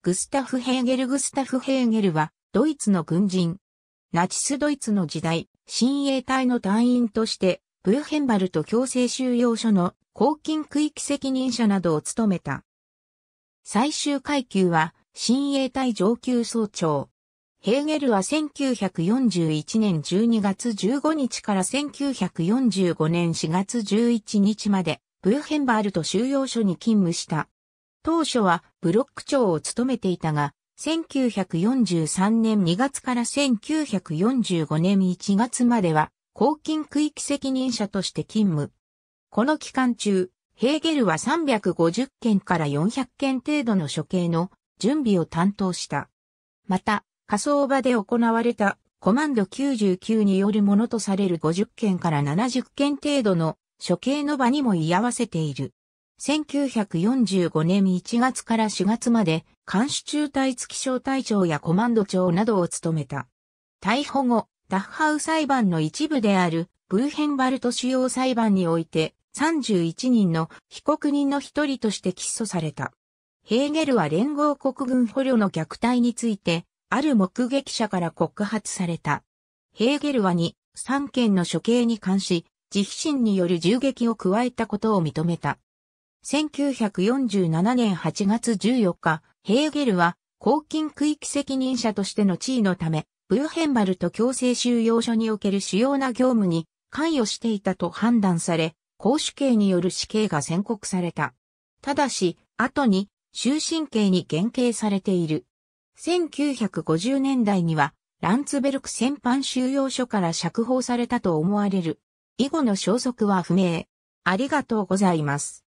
グスタフ・ヘーゲル・グスタフ・ヘーゲルは、ドイツの軍人。ナチスドイツの時代、親衛隊の隊員として、ブーヘンバルト強制収容所の公金区域責任者などを務めた。最終階級は、親衛隊上級総長。ヘーゲルは1941年12月15日から1945年4月11日まで、ブーヘンバルト収容所に勤務した。当初はブロック長を務めていたが、1943年2月から1945年1月までは、公金区域責任者として勤務。この期間中、ヘーゲルは350件から400件程度の処刑の準備を担当した。また、仮想場で行われたコマンド99によるものとされる50件から70件程度の処刑の場にも居合わせている。1945年1月から4月まで、監視中隊付き小隊長やコマンド長などを務めた。逮捕後、ダッハウ裁判の一部である、ブーヘンバルト主要裁判において、31人の被告人の一人として起訴された。ヘーゲルは連合国軍捕虜の虐待について、ある目撃者から告発された。ヘーゲルは2、3件の処刑に関し、自費心による銃撃を加えたことを認めた。1947年8月14日、ヘーゲルは、公金区域責任者としての地位のため、ブーヘンバルト強制収容所における主要な業務に関与していたと判断され、公主刑による死刑が宣告された。ただし、後に、終身刑に減刑されている。1950年代には、ランツベルク戦犯収容所から釈放されたと思われる。以後の消息は不明。ありがとうございます。